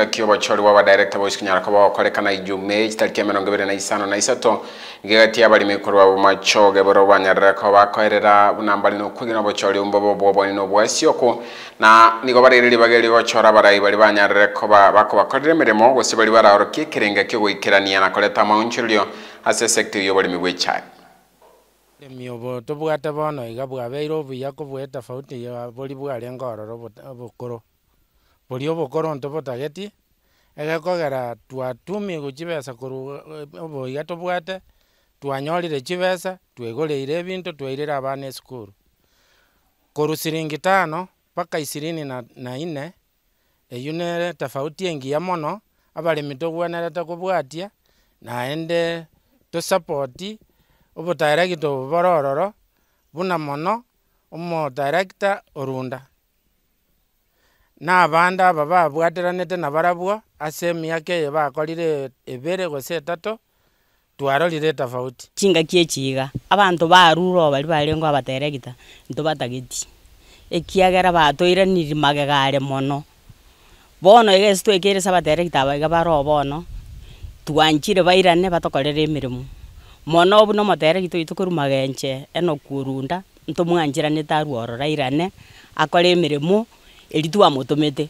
gakio bachori wa badirecta bo iskinyara ko bakorekana ijume itariki ya mirongo ibiri na isano na isato gigati abari mikuru babo machoge boro banyarira ko bakorera bunambali no kwigina bochori umbo umbobo bo boni no bwasioko na nigo baririri bageri bochora barai bari banyarira ko bako bakorera mirimo gose bari bararokye kirenga kyo gwikirania na koleta maunchilio ase sector yo bari mibwecha miobo tobwate bono iga bwabeire obuya kobweta fauti ya bori bware ngororo bukoro buri obo korontobo tageti egekogera twatumigwa eh, chibesa obo iga tobwate twanyorire chibesa twegoreire ebinto twairire abana esukuru korwa siringi tano mpaka isirini na, na ine eywo nere tofauti engiya mono abaremi tobwanerete kobwatia naende tosapoti obodirector obo boro buna mono omo director orunda na abandu aba babwateranete na ase emiaka eye bakorire ebere gose etato twarorire etafauti chingaki echiiga abanto baruro bari barengwa abateregita nto batageti ekiagera batoiranirie magegare mono bono egesi twekere sa abateregita abaiga baro bono twanchire bairane batokorere emirimo mono obu na omoteregita oyo tokorumaga enche eno kuorunda ntomwanchiranete arworora irane akore emirimo iritu amutumite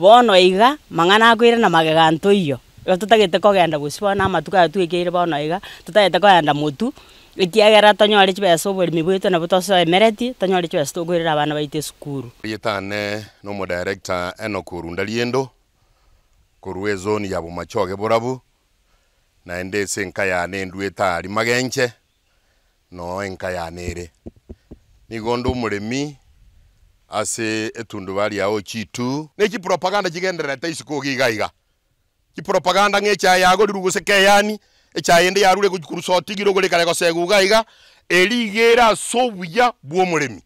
bono iga mang'ana akwire na magega ntuiyo tutagite kogenda gucibona amatuko ayo bono iga tutagite kogenda mutu itiagera tonyore chibesa oborimi bwitu nabo tosoemeretie tonyore chibesa tokwirira abana baite yitane no na director eno korunda riendo korwa ezoni ya bomachoge borabu naende ase enka yane endwete tari magenche no enka yane ere nigo nde omoremi ase etundubari yao chitu na ichi propaganda chigenderete isiko gigaiga ki propaganda ng'e echae yagorirwe gosekeyani echae ende yarure kurusotigire ogorekare gosega igaiga erigere ase obuya bwa omoremi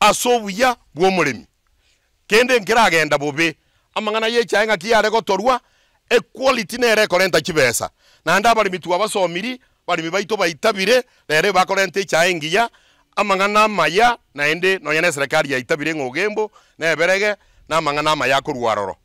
ase obuya bwa omoremi kende nkiragenda bobe amang'ana ya echae ng'aki yare gotorwa equality nere ekorenta chibesa naende abaremi twa basomiri baremi baito baitabire rero bakorenta echae engiya amang'ana maya na naende nonye na eserekari yaitabire ng'ogembo neberege na amang'ana maya akorwa roro